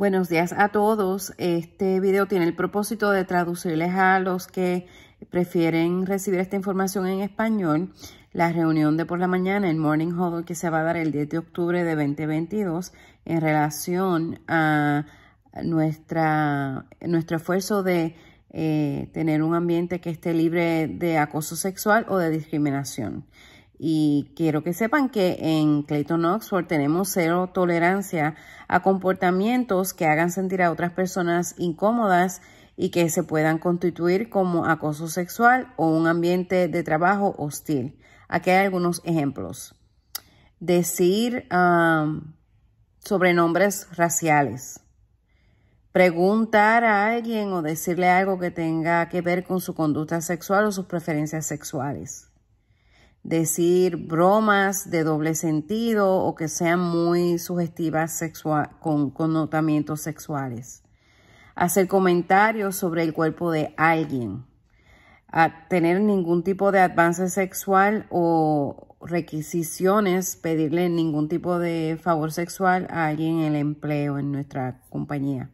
Buenos días a todos. Este video tiene el propósito de traducirles a los que prefieren recibir esta información en español la reunión de por la mañana, el Morning Huddle que se va a dar el 10 de octubre de 2022 en relación a nuestra, nuestro esfuerzo de eh, tener un ambiente que esté libre de acoso sexual o de discriminación. Y quiero que sepan que en Clayton Oxford tenemos cero tolerancia a comportamientos que hagan sentir a otras personas incómodas y que se puedan constituir como acoso sexual o un ambiente de trabajo hostil. Aquí hay algunos ejemplos. Decir um, sobrenombres raciales. Preguntar a alguien o decirle algo que tenga que ver con su conducta sexual o sus preferencias sexuales decir bromas de doble sentido o que sean muy sugestivas con connotamientos sexuales. Hacer comentarios sobre el cuerpo de alguien. tener ningún tipo de avance sexual o requisiciones, pedirle ningún tipo de favor sexual a alguien en el empleo en nuestra compañía.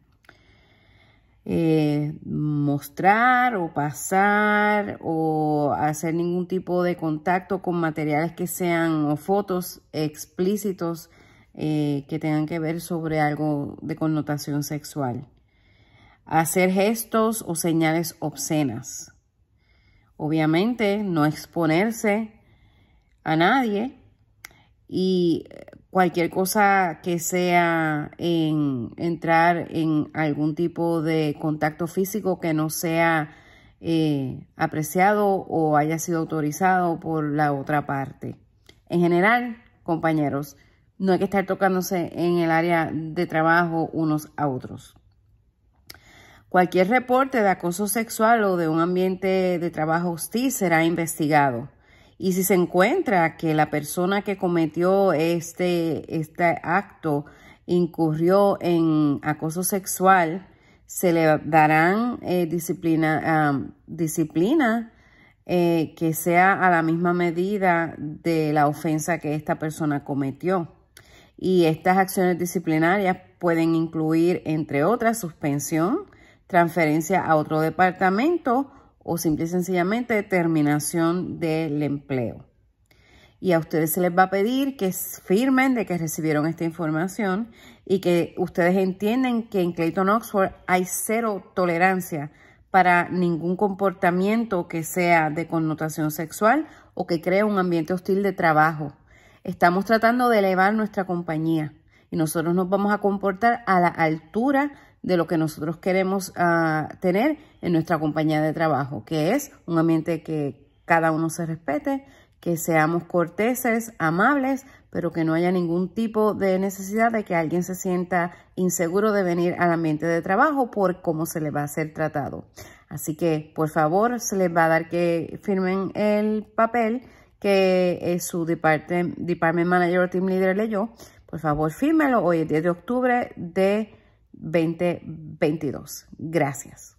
Eh, mostrar o pasar o hacer ningún tipo de contacto con materiales que sean o fotos explícitos eh, que tengan que ver sobre algo de connotación sexual. Hacer gestos o señales obscenas. Obviamente no exponerse a nadie y cualquier cosa que sea en entrar en algún tipo de contacto físico que no sea eh, apreciado o haya sido autorizado por la otra parte. En general, compañeros, no hay que estar tocándose en el área de trabajo unos a otros. Cualquier reporte de acoso sexual o de un ambiente de trabajo hostil será investigado. Y si se encuentra que la persona que cometió este, este acto incurrió en acoso sexual, se le darán eh, disciplina, ah, disciplina eh, que sea a la misma medida de la ofensa que esta persona cometió. Y estas acciones disciplinarias pueden incluir, entre otras, suspensión, transferencia a otro departamento o simple y sencillamente terminación del empleo. Y a ustedes se les va a pedir que firmen de que recibieron esta información y que ustedes entienden que en Clayton Oxford hay cero tolerancia para ningún comportamiento que sea de connotación sexual o que crea un ambiente hostil de trabajo. Estamos tratando de elevar nuestra compañía y nosotros nos vamos a comportar a la altura de lo que nosotros queremos ah, tener en nuestra compañía de trabajo, que es un ambiente que cada uno se respete, que seamos corteses, amables, pero que no haya ningún tipo de necesidad de que alguien se sienta inseguro de venir al ambiente de trabajo por cómo se le va a ser tratado. Así que, por favor, se les va a dar que firmen el papel que eh, su department, department Manager o Team Leader leyó por favor, fírmelo hoy, el 10 de octubre de 2022. Gracias.